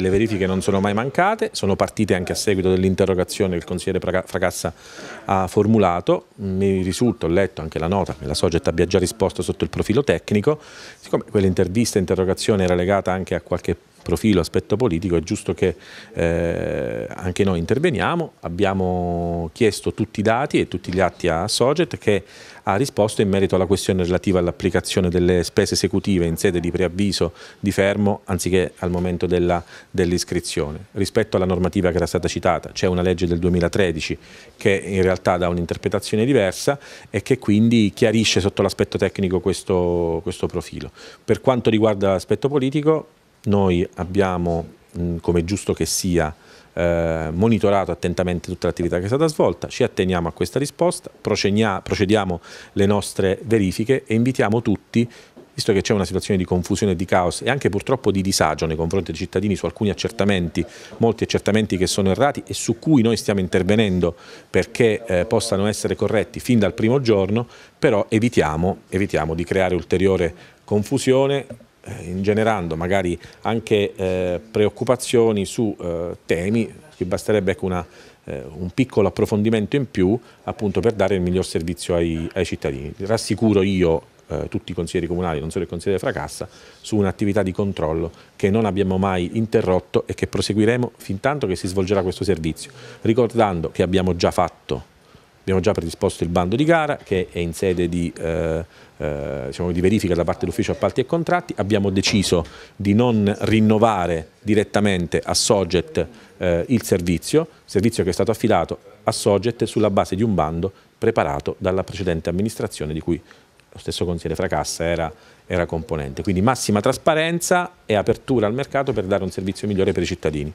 le verifiche non sono mai mancate, sono partite anche a seguito dell'interrogazione che il consigliere Fracassa ha formulato, mi risulta, ho letto anche la nota che la Soget abbia già risposto sotto il profilo tecnico, siccome quell'intervista e interrogazione era legata anche a qualche profilo, aspetto politico, è giusto che eh, anche noi interveniamo. Abbiamo chiesto tutti i dati e tutti gli atti a Soget che ha risposto in merito alla questione relativa all'applicazione delle spese esecutive in sede di preavviso di fermo anziché al momento dell'iscrizione. Dell Rispetto alla normativa che era stata citata, c'è una legge del 2013 che in realtà dà un'interpretazione diversa e che quindi chiarisce sotto l'aspetto tecnico questo, questo profilo. Per quanto riguarda l'aspetto politico, noi abbiamo, come è giusto che sia, eh, monitorato attentamente tutta l'attività che è stata svolta, ci atteniamo a questa risposta, procediamo le nostre verifiche e invitiamo tutti visto che c'è una situazione di confusione, di caos e anche purtroppo di disagio nei confronti dei cittadini su alcuni accertamenti, molti accertamenti che sono errati e su cui noi stiamo intervenendo perché eh, possano essere corretti fin dal primo giorno, però evitiamo, evitiamo di creare ulteriore confusione eh, ingenerando magari anche eh, preoccupazioni su eh, temi che basterebbe ecco una, un piccolo approfondimento in più appunto per dare il miglior servizio ai, ai cittadini. Rassicuro io tutti i consiglieri comunali, non solo il consigliere Fracassa, su un'attività di controllo che non abbiamo mai interrotto e che proseguiremo fin tanto che si svolgerà questo servizio, ricordando che abbiamo già fatto Abbiamo già predisposto il bando di gara che è in sede di, eh, eh, diciamo di verifica da parte dell'ufficio appalti e contratti, abbiamo deciso di non rinnovare direttamente a Soget eh, il servizio, servizio che è stato affidato a Soget sulla base di un bando preparato dalla precedente amministrazione di cui lo stesso consigliere Fracassa era, era componente. Quindi massima trasparenza e apertura al mercato per dare un servizio migliore per i cittadini.